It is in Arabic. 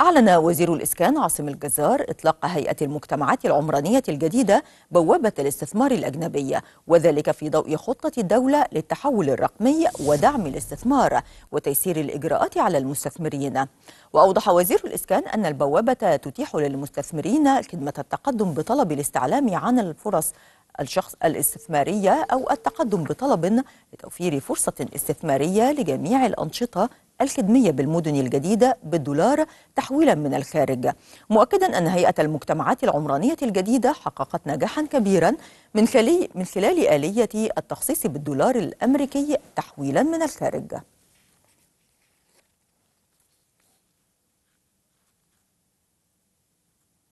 أعلن وزير الإسكان عاصم الجزار إطلاق هيئة المجتمعات العمرانية الجديدة بوابة الاستثمار الأجنبية وذلك في ضوء خطة الدولة للتحول الرقمي ودعم الاستثمار وتيسير الإجراءات على المستثمرين وأوضح وزير الإسكان أن البوابة تتيح للمستثمرين خدمة التقدم بطلب الاستعلام عن الفرص الشخص الاستثمارية أو التقدم بطلب لتوفير فرصة استثمارية لجميع الأنشطة الخدمية بالمدن الجديدة بالدولار تحويلا من الخارج مؤكدا أن هيئة المجتمعات العمرانية الجديدة حققت نجاحا كبيرا من, من خلال آلية التخصيص بالدولار الأمريكي تحويلا من الخارج